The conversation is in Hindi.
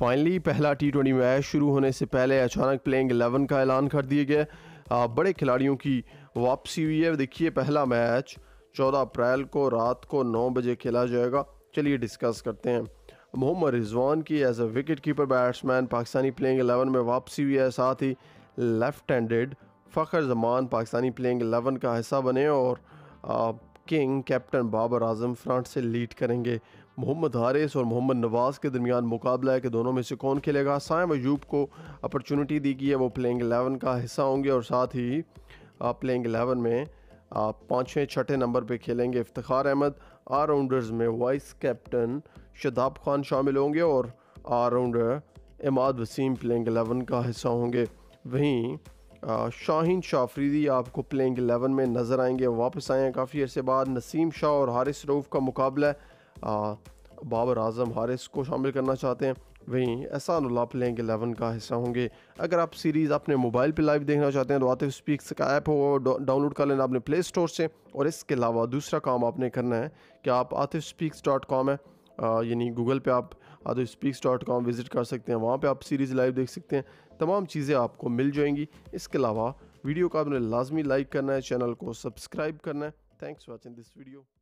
फाइनली पहला टी ट्वेंटी मैच शुरू होने से पहले अचानक प्लेइंग एलेवन का ऐलान कर दिया गया बड़े खिलाड़ियों की वापसी हुई है देखिए पहला मैच 14 अप्रैल को रात को 9 बजे खेला जाएगा चलिए डिस्कस करते हैं मोहम्मद रिजवान की as a wicket keeper batsman Pakistani playing eleven में वापसी हुई है साथ ही left handed Fakhar Zaman Pakistani playing eleven का हिस्सा बने और king captain Babar Azam front से लीड करेंगे मोहम्मद हारिस और मोहम्मद नवाज के दरमियान मुकाबला है कि दोनों में से कौन खेलेगा साइम अयूब को अपॉर्चुनिटी दी गई है वो प्लेइंग एलेवन का हिस्सा होंगे और साथ ही प्लेइंग एलेवन में पाँचवें छठे नंबर पे खेलेंगे इफ्तार अहमद आल राउंडर्स में वाइस कैप्टन शदाब खान शामिल होंगे और all rounder Imad Wasim playing eleven का हिस्सा होंगे वहीं शाहीन शाफरीदी आपको प्लेइंग 11 में नज़र आएंगे वापस आए हैं काफ़ी अर्से बाद नसीम शाह और हारिस रऊफ़ का मुकाबला है बाबर आजम हारिस को शामिल करना चाहते हैं वहीं एहसान उल्ला प्लेइंग एलेवन का हिस्सा होंगे अगर आप सीरीज़ अपने मोबाइल पे लाइव देखना चाहते हैं तो आतिफ स्पीक्स का ऐप हो डाउनलोड कर लेना अपने प्ले स्टोर से और इसके अलावा दूसरा काम आपने करना है कि आप आतिफ स्पीक्स डॉट कॉम है यानी गूगल पे आप आदो स्पीक्स डॉट कॉम विज़िट कर सकते हैं वहाँ पे आप सीरीज़ लाइव देख सकते हैं तमाम चीज़ें आपको मिल जाएंगी इसके अलावा वीडियो को आपने लाजमी लाइक करना है चैनल को सब्सक्राइब करना है थैंक्स वॉचिंग दिस वीडियो